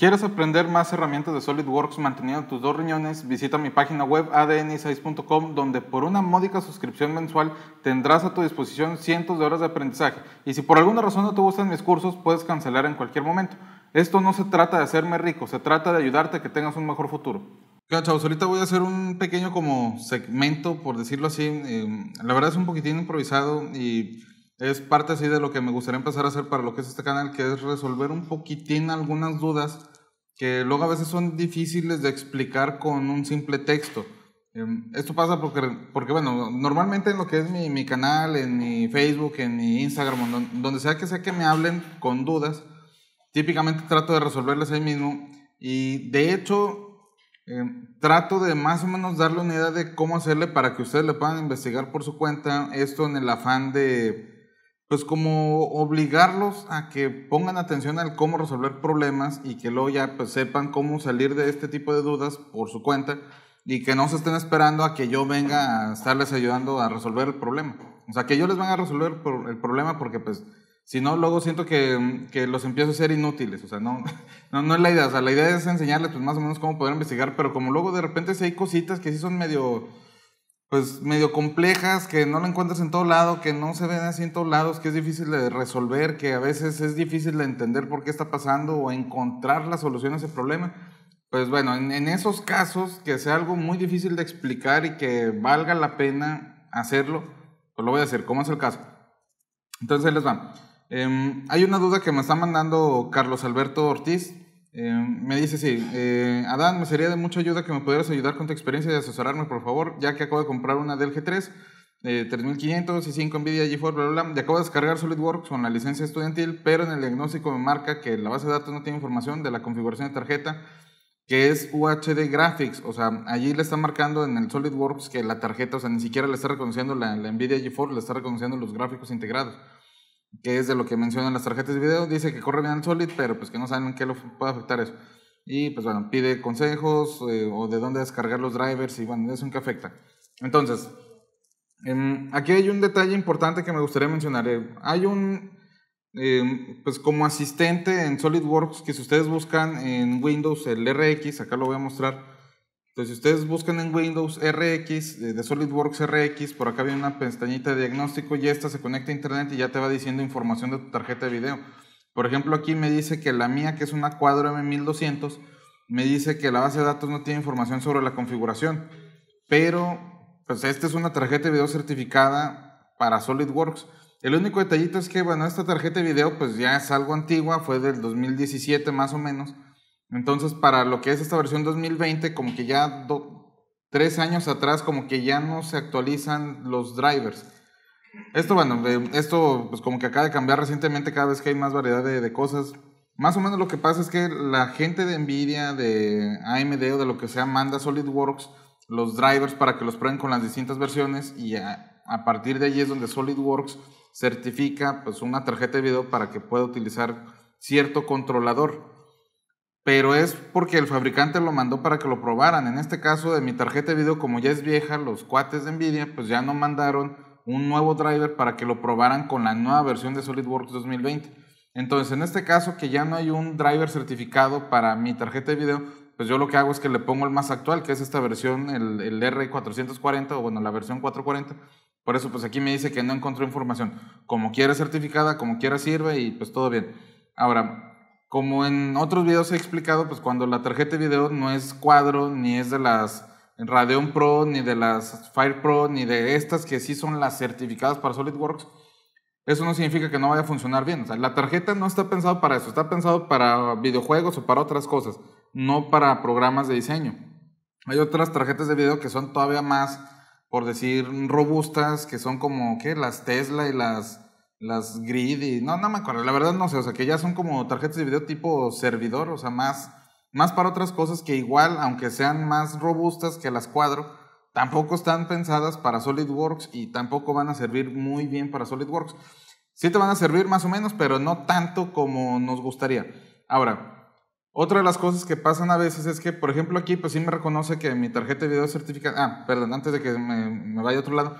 quieres aprender más herramientas de SolidWorks manteniendo tus dos riñones, visita mi página web adn6.com donde por una módica suscripción mensual tendrás a tu disposición cientos de horas de aprendizaje. Y si por alguna razón no te gustan mis cursos, puedes cancelar en cualquier momento. Esto no se trata de hacerme rico, se trata de ayudarte a que tengas un mejor futuro. Chao, chavos, ahorita voy a hacer un pequeño como segmento, por decirlo así. Eh, la verdad es un poquitín improvisado y es parte así de lo que me gustaría empezar a hacer para lo que es este canal, que es resolver un poquitín algunas dudas que luego a veces son difíciles de explicar con un simple texto. Em, esto pasa porque, porque bueno, normalmente en lo que es mi, canal, en mi Facebook, en mi Instagram, donde sea que sea que me hablen con dudas, típicamente trato de resolverlas ahí mismo y de hecho em, trato de más o menos darle una idea de cómo hacerle para que ustedes le puedan investigar por su cuenta esto en el afán de pues como obligarlos a que pongan atención al cómo resolver problemas y que luego ya pues sepan cómo salir de este tipo de dudas por su cuenta y que no se estén esperando a que yo venga a estarles ayudando a resolver el problema. O sea, que yo les van a resolver el problema porque pues si no, luego siento que, los empiezo a ser inútiles. O sea, no, no, no, es la idea. O sea, la idea es enseñarles pues más o menos cómo poder investigar, pero como luego de repente si hay cositas que sí son medio pues medio complejas, que no la encuentras en todo lado, que no se ven así en todos lados, que es difícil de resolver, que a veces es difícil de entender por qué está pasando o encontrar la solución a ese problema. Pues bueno, en, esos casos, que sea algo muy difícil de explicar y que valga la pena hacerlo, pues lo voy a hacer, como es el caso. Entonces, les va. Em, hay una duda que me está mandando Carlos Alberto Ortiz. Em, me dice, sí, eh, Adán, me sería de mucha ayuda que me pudieras ayudar con tu experiencia y asesorarme, por favor, ya que acabo de comprar una del G3, eh, 3500 y 5 NVIDIA GeForce, bla, bla, bla. Y acabo de descargar SolidWorks con la licencia estudiantil, pero en el diagnóstico me marca que la base de datos no tiene información de la configuración de tarjeta, que es UHD Graphics. O sea, allí le está marcando en el SolidWorks que la tarjeta, o sea, ni siquiera le está reconociendo la, la NVIDIA GeForce, le está reconociendo los gráficos integrados que es de lo que mencionan las tarjetas de video, dice que corre bien en Solid, pero pues que no saben qué lo puede afectar eso. Y pues bueno, pide consejos eh, o de dónde descargar los drivers y bueno, eso en qué afecta. Entonces, em, aquí hay un detalle importante que me gustaría mencionar. Eh, hay un, em, pues como asistente en SolidWorks, que si ustedes buscan en Windows el RX, acá lo voy a mostrar, entonces, si ustedes buscan en Windows RX, de SolidWorks RX, por acá viene una pestañita de diagnóstico y esta se conecta a Internet y ya te va diciendo información de tu tarjeta de video. Por ejemplo, aquí me dice que la mía, que es una Quadro M1200, me dice que la base de datos no tiene información sobre la configuración, pero pues esta es una tarjeta de video certificada para SolidWorks. El único detallito es que, bueno, esta tarjeta de video pues ya es algo antigua, fue del 2017 más o menos, entonces, para lo que es esta versión 2020, como que ya tres años atrás, como que ya no se actualizan los drivers. Esto, bueno, esto pues como que acaba de cambiar recientemente cada vez que hay más variedad de, cosas. Más o menos lo que pasa es que la gente de Nvidia, de AMD o de lo que sea manda SolidWorks los drivers para que los prueben con las distintas versiones y a, partir de allí es donde SolidWorks certifica pues una tarjeta de video para que pueda utilizar cierto controlador pero es porque el fabricante lo mandó para que lo probaran. En este caso de mi tarjeta de video, como ya es vieja, los cuates de Nvidia pues ya no mandaron un nuevo driver para que lo probaran con la nueva versión de SolidWorks 2020. Entonces, en este caso que ya no hay un driver certificado para mi tarjeta de video, pues yo lo que hago es que le pongo el más actual, que es esta versión, el, el R440 o bueno, la versión 440. Por eso, pues aquí me dice que no encontró información. Como quiera certificada, como quiera sirve y pues todo bien. Ahora, como en otros videos he explicado, pues cuando la tarjeta de video no es cuadro, ni es de las Radeon Pro, ni de las Fire Pro, ni de estas que sí son las certificadas para SolidWorks, eso no significa que no vaya a funcionar bien. O sea, la tarjeta no está pensado para eso, está pensado para videojuegos o para otras cosas, no para programas de diseño. Hay otras tarjetas de video que son todavía más, por decir, robustas, que son como, ¿qué? Las Tesla y las las grid y no, no me acuerdo, la verdad no sé, o sea, que ya son como tarjetas de video tipo servidor, o sea, más, más para otras cosas que igual, aunque sean más robustas que las cuadro, tampoco están pensadas para SolidWorks y tampoco van a servir muy bien para SolidWorks. Sí te van a servir más o menos, pero no tanto como nos gustaría. Ahora, otra de las cosas que pasan a veces es que, por ejemplo, aquí pues sí me reconoce que mi tarjeta de video certificada. Ah, perdón, antes de que me vaya a otro lado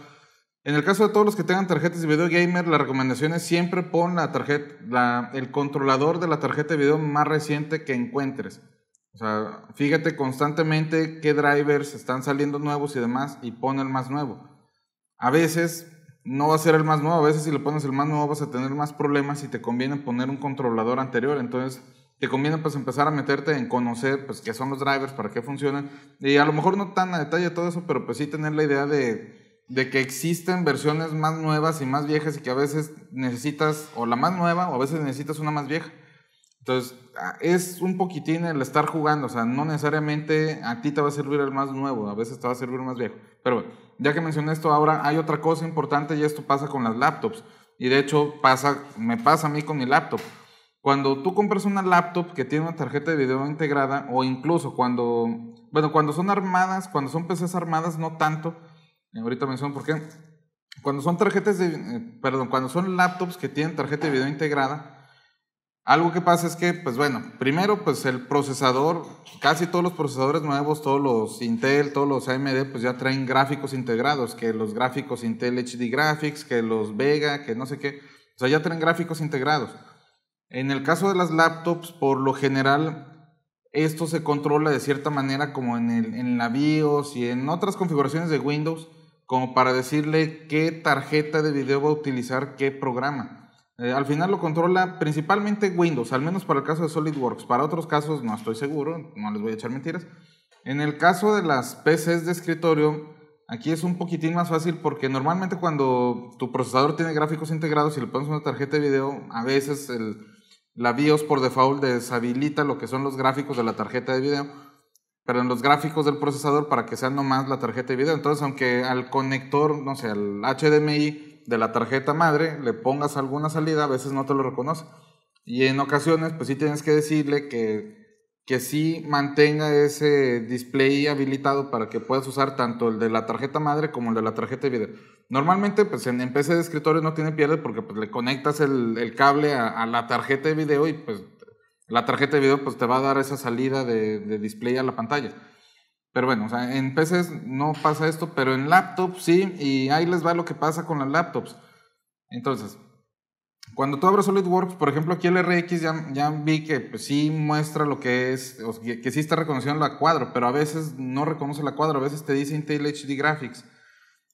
en el caso de todos los que tengan tarjetas de video gamer, la recomendación es siempre pon la tarjeta, la, el controlador de la tarjeta de video más reciente que encuentres. O sea, fíjate constantemente qué drivers están saliendo nuevos y demás y pon el más nuevo. A veces no va a ser el más nuevo, a veces si le pones el más nuevo vas a tener más problemas y te conviene poner un controlador anterior. Entonces te conviene pues empezar a meterte en conocer pues qué son los drivers, para qué funcionan. Y a lo mejor no tan a detalle todo eso, pero pues sí tener la idea de de que existen versiones más nuevas y más viejas y que a veces necesitas o la más nueva o a veces necesitas una más vieja. Entonces, ah, es un poquitín el estar jugando, o sea, no necesariamente a ti te va a servir el más nuevo, a veces te va a servir el más viejo. Pero bueno, ya que mencioné esto, ahora hay otra cosa importante y esto pasa con las laptops. Y de hecho, pasa, me pasa a mí con mi laptop. Cuando tú compras una laptop que tiene una tarjeta de video integrada, o incluso cuando, bueno, cuando son armadas, cuando son PCs armadas, no tanto, ahorita menciono por qué. Cuando son tarjetas de, eh, perdón, cuando son laptops que tienen tarjeta de video integrada, algo que pasa es que, pues bueno, primero, pues el procesador, casi todos los procesadores nuevos, todos los Intel, todos los AMD, pues ya traen gráficos integrados, que los gráficos Intel HD Graphics, que los Vega, que no sé qué, o sea, ya traen gráficos integrados. En el caso de las laptops, por lo general, esto se controla de cierta manera como en, el, en la BIOS y en otras configuraciones de Windows como para decirle qué tarjeta de video va a utilizar qué programa. Eh, al final lo controla principalmente Windows, al menos para el caso de SolidWorks. Para otros casos no estoy seguro, no les voy a echar mentiras. En el caso de las PCs de escritorio, aquí es un poquitín más fácil porque normalmente cuando tu procesador tiene gráficos integrados y le pones una tarjeta de video, a veces la BIOS por default deshabilita lo que son los gráficos de la tarjeta de video pero en los gráficos del procesador para que sea nomás la tarjeta de video. Entonces, aunque al conector, no sé, al HDMI de la tarjeta madre le pongas alguna salida, a veces no te lo reconoce. Y en ocasiones, pues sí tienes que decirle que, que sí mantenga ese display habilitado para que puedas usar tanto el de la tarjeta madre como el de la tarjeta de video. Normalmente, pues en, PC de escritorio no tiene pierde porque pues, le conectas el, cable a, la tarjeta de video y pues la tarjeta de video pues te va a dar esa salida de, display a la pantalla. Pero bueno, en PCs no pasa esto, pero en laptops sí, y ahí les va lo que pasa con las laptops. Entonces, cuando tú abres SolidWorks, por ejemplo, aquí el RX ya, ya vi que pues, sí muestra lo que es, que, sí está reconociendo la cuadro, pero a veces no reconoce la cuadro, a veces te dice Intel HD Graphics.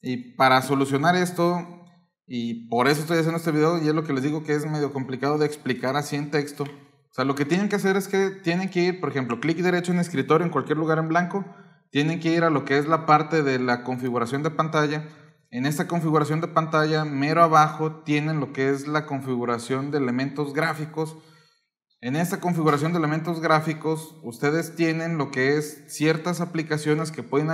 Y para solucionar esto, y por eso estoy haciendo este video, y es lo que les digo que es medio complicado de explicar así en texto, o sea, lo que tienen que hacer es que tienen que ir, por ejemplo, clic derecho en escritorio, en cualquier lugar en blanco, tienen que ir a lo que es la parte de la configuración de pantalla. En esta configuración de pantalla, mero abajo, tienen lo que es la configuración de elementos gráficos. En esta configuración de elementos gráficos, ustedes tienen lo que es ciertas aplicaciones que pueden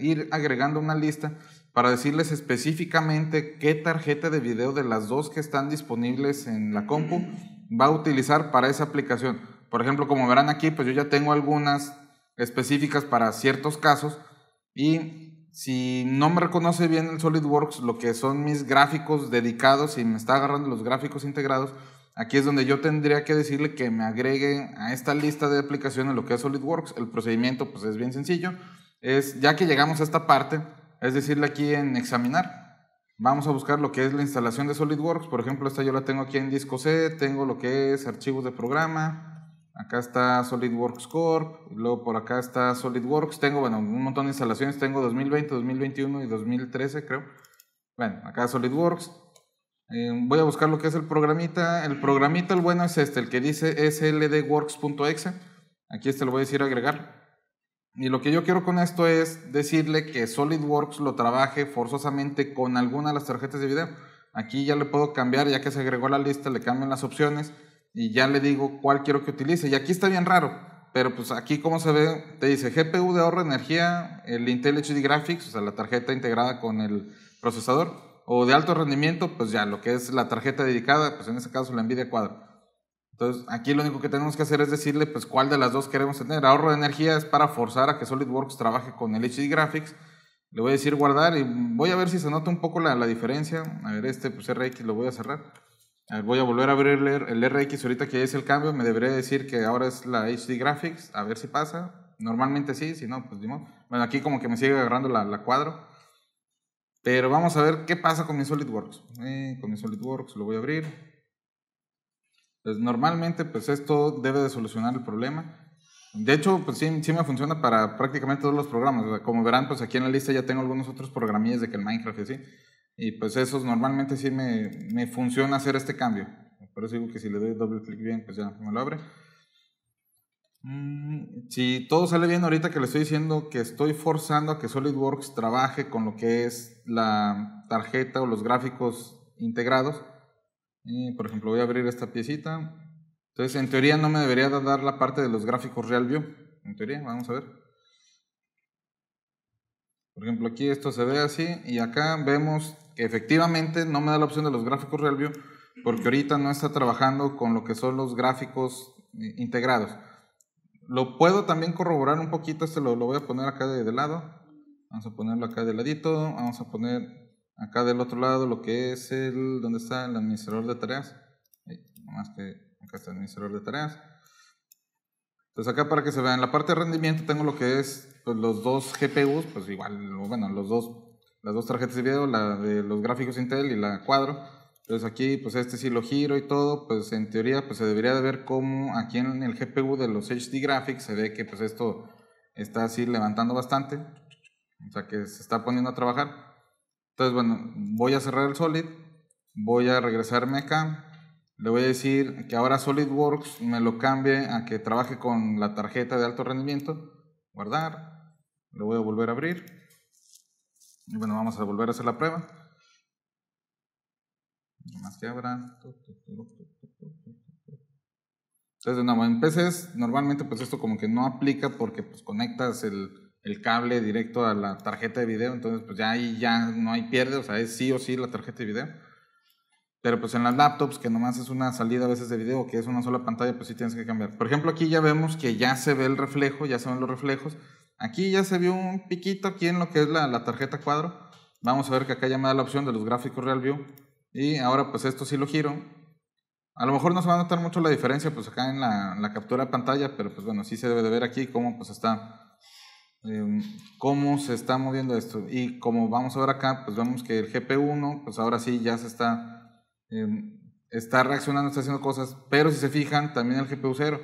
ir agregando una lista para decirles específicamente qué tarjeta de video de las dos que están disponibles en la compu va a utilizar para esa aplicación. Por ejemplo, como verán aquí, pues yo ya tengo algunas específicas para ciertos casos y si no me reconoce bien el SolidWorks lo que son mis gráficos dedicados y me está agarrando los gráficos integrados, aquí es donde yo tendría que decirle que me agregue a esta lista de aplicaciones lo que es SolidWorks. El procedimiento pues es bien sencillo. Es ya que llegamos a esta parte, es decirle aquí en examinar, vamos a buscar lo que es la instalación de SolidWorks. Por ejemplo, esta yo la tengo aquí en disco C, tengo lo que es archivos de programa. Acá está SolidWorks Corp, luego por acá está SolidWorks. Tengo, bueno, un montón de instalaciones. Tengo 2020, 2021 y 2013, creo. Bueno, acá SolidWorks. Eh, voy a buscar lo que es el programita. El programita, el bueno es este, el que dice sldworks.exe. Aquí este lo voy a decir agregar. Y lo que yo quiero con esto es decirle que SolidWorks lo trabaje forzosamente con alguna de las tarjetas de video. Aquí ya le puedo cambiar, ya que se agregó la lista, le cambian las opciones y ya le digo cuál quiero que utilice. Y aquí está bien raro, pero pues aquí como se ve, te dice GPU de ahorro de energía, el Intel HD Graphics, o sea, la tarjeta integrada con el procesador, o de alto rendimiento, pues ya lo que es la tarjeta dedicada, pues en este caso la Nvidia Quadro. Entonces, aquí lo único que tenemos que hacer es decirle, pues, cuál de las dos queremos tener. Ahorro de energía es para forzar a que SolidWorks trabaje con el HD Graphics. Le voy a decir guardar y voy a ver si se nota un poco la, diferencia. A ver, este, pues, RX lo voy a cerrar. voy a volver a abrir el, RX ahorita que ya hice el cambio. Me debería decir que ahora es la HD Graphics. A ver si pasa. Normalmente sí, si no, pues, Bueno, aquí como que me sigue agarrando la, la cuadro. Pero vamos a ver qué pasa con mi SolidWorks. Eh, con mi SolidWorks lo voy a abrir normalmente, pues esto debe de solucionar el problema. De hecho, pues sí, me funciona para prácticamente todos los programas. como verán, pues aquí en la lista ya tengo algunos otros programillas de que el Minecraft y así. Y pues esos normalmente sí me, me funciona hacer este cambio. Por eso digo que si le doy doble clic bien, pues ya me lo abre. Mm, si todo sale bien ahorita que le estoy diciendo que estoy forzando a que SolidWorks trabaje con lo que es la tarjeta o los gráficos integrados, por ejemplo, voy a abrir esta piecita. Entonces, en teoría no me debería dar la parte de los gráficos realview, En teoría, vamos a ver. Por ejemplo, aquí esto se ve así y acá vemos que efectivamente no me da la opción de los gráficos realview porque ahorita no está trabajando con lo que son los gráficos eh, integrados. Lo puedo también corroborar un poquito, este lo, voy a poner acá de, de lado. Vamos a ponerlo acá de ladito, vamos a poner acá del otro lado lo que es el, donde está el administrador de tareas. que acá está el administrador de tareas. Entonces acá para que se vea en la parte de rendimiento tengo lo que es pues, los dos GPUs, pues igual, bueno, los dos, las dos tarjetas de video, la de los gráficos Intel y la cuadro. Entonces aquí, pues este sí lo giro y todo, pues en teoría pues se debería de ver cómo aquí en el GPU de los HD Graphics se ve que pues esto está así levantando bastante, o sea que se está poniendo a trabajar. Entonces, bueno, voy a cerrar el Solid, voy a regresarme acá, le voy a decir que ahora SolidWorks me lo cambie a que trabaje con la tarjeta de alto rendimiento, guardar, lo voy a volver a abrir, y bueno, vamos a volver a hacer la prueba. Más que abra. Entonces, en PCs normalmente pues esto como que no aplica porque pues conectas el el cable directo a la tarjeta de video, entonces pues ya ahí ya no hay pierde, o sea, es sí o sí la tarjeta de video. Pero pues en las laptops, que nomás es una salida a veces de video, que es una sola pantalla, pues sí tienes que cambiar. Por ejemplo, aquí ya vemos que ya se ve el reflejo, ya se ven los reflejos. Aquí ya se vio un piquito aquí en lo que es la, tarjeta cuadro. Vamos a ver que acá ya me da la opción de los gráficos Real View. Y ahora pues esto sí lo giro. A lo mejor no se va a notar mucho la diferencia pues acá en la, captura de pantalla, pero pues bueno, sí se debe de ver aquí cómo pues está Em, cómo se está moviendo esto. Y como vamos a ver acá, pues vemos que el GP1, pues ahora sí ya se está, em, está reaccionando, está haciendo cosas, pero si se fijan, también el GPU0,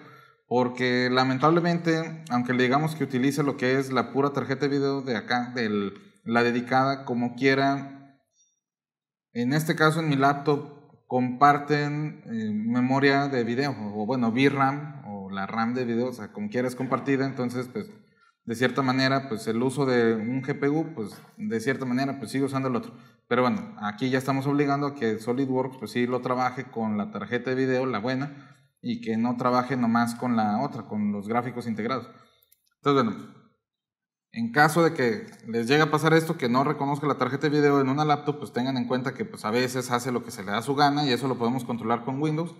porque lamentablemente, aunque le digamos que utilice lo que es la pura tarjeta de video de acá, del, la dedicada, como quiera, en este caso en mi laptop comparten em, memoria de video, o bueno, VRAM, o la RAM de video, o sea, como quiera es compartida, entonces pues de cierta manera, pues el uso de un GPU, pues de cierta manera, pues sigue usando el otro. Pero bueno, aquí ya estamos obligando a que SolidWorks, pues sí lo trabaje con la tarjeta de video, la buena, y que no trabaje nomás con la otra, con los gráficos integrados. Entonces, bueno, en caso de que les llegue a pasar esto, que no reconozca la tarjeta de video en una laptop, pues tengan en cuenta que pues a veces hace lo que se le da su gana y eso lo podemos controlar con Windows.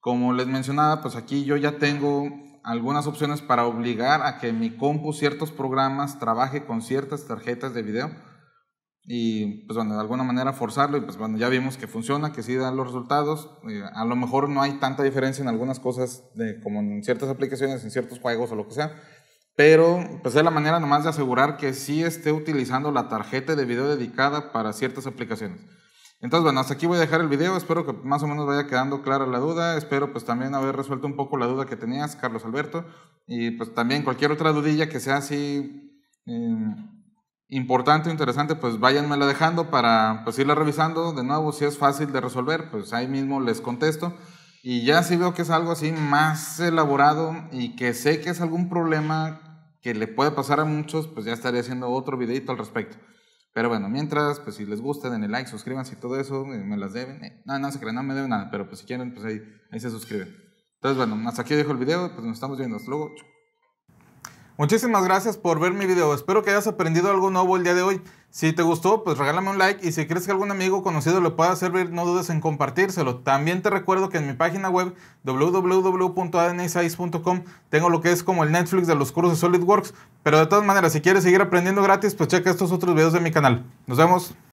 Como les mencionaba, pues aquí yo ya tengo algunas opciones para obligar a que mi compu, ciertos programas, trabaje con ciertas tarjetas de video y pues bueno, de alguna manera forzarlo y pues bueno, ya vimos que funciona, que sí da los resultados. Eh, a lo mejor no hay tanta diferencia en algunas cosas de, como en ciertas aplicaciones, en ciertos juegos o lo que sea, pero pues es la manera nomás de asegurar que sí esté utilizando la tarjeta de video dedicada para ciertas aplicaciones. Entonces, bueno, hasta aquí voy a dejar el video. Espero que más o menos vaya quedando clara la duda. Espero pues también haber resuelto un poco la duda que tenías, Carlos Alberto. Y pues también cualquier otra dudilla que sea así em, importante o interesante, pues váyanmela dejando para pues irla revisando. De nuevo, si es fácil de resolver, pues ahí mismo les contesto. Y ya si veo que es algo así más elaborado y que sé que es algún problema que le puede pasar a muchos, pues ya estaré haciendo otro videito al respecto. Pero bueno, mientras, pues si les gusta, denle like, suscríbanse y todo eso, eh, me las deben. Eh, no, no se crean, no me deben nada, pero pues si quieren, pues ahí, ahí se suscriben. Entonces bueno, hasta aquí dejo el video, pues nos estamos viendo, hasta luego. Muchísimas gracias por ver mi video. Espero que hayas aprendido algo nuevo el día de hoy. Si te gustó, pues regálame un like y si crees que algún amigo conocido le pueda servir, no dudes en compartírselo. También te recuerdo que en mi página web www.adn6.com tengo lo que es como el Netflix de los cursos de SolidWorks. Pero de todas maneras, si quieres seguir aprendiendo gratis, pues checa estos otros videos de mi canal. Nos vemos.